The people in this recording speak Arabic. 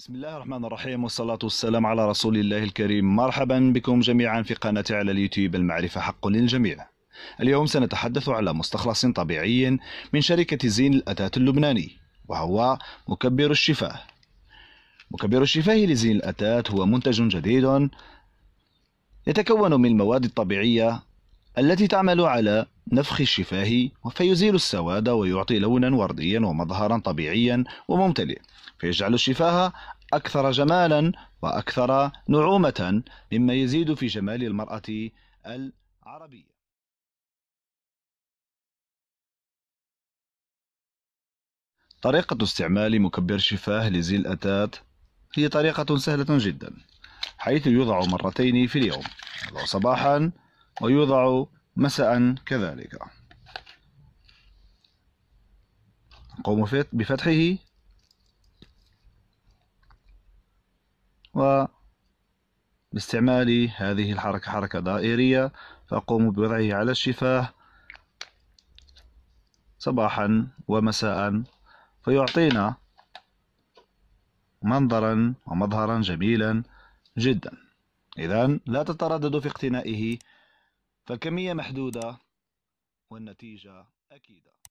بسم الله الرحمن الرحيم والصلاة والسلام على رسول الله الكريم مرحبا بكم جميعا في قناة على اليوتيوب المعرفة حق للجميع اليوم سنتحدث على مستخلص طبيعي من شركة زين الأتات اللبناني وهو مكبر الشفاه مكبر الشفاه لزين الأتات هو منتج جديد يتكون من المواد الطبيعية التي تعمل على نفخ الشفاه فيزيل السواد ويعطي لونا ورديا ومظهرا طبيعيا وممتلئ فيجعل الشفاه أكثر جمالا وأكثر نعومة مما يزيد في جمال المرأة العربية طريقة استعمال مكبر شفاه لزي الأتات هي طريقة سهلة جدا حيث يوضع مرتين في اليوم يوضع صباحا ويوضع مساء كذلك نقوم بفتحه وباستعمال هذه الحركة حركة دائرية فأقوم بوضعه على الشفاه صباحا ومساء فيعطينا منظرا ومظهرا جميلا جدا إذا لا تترددوا في اقتنائه فالكمية محدودة والنتيجة أكيدة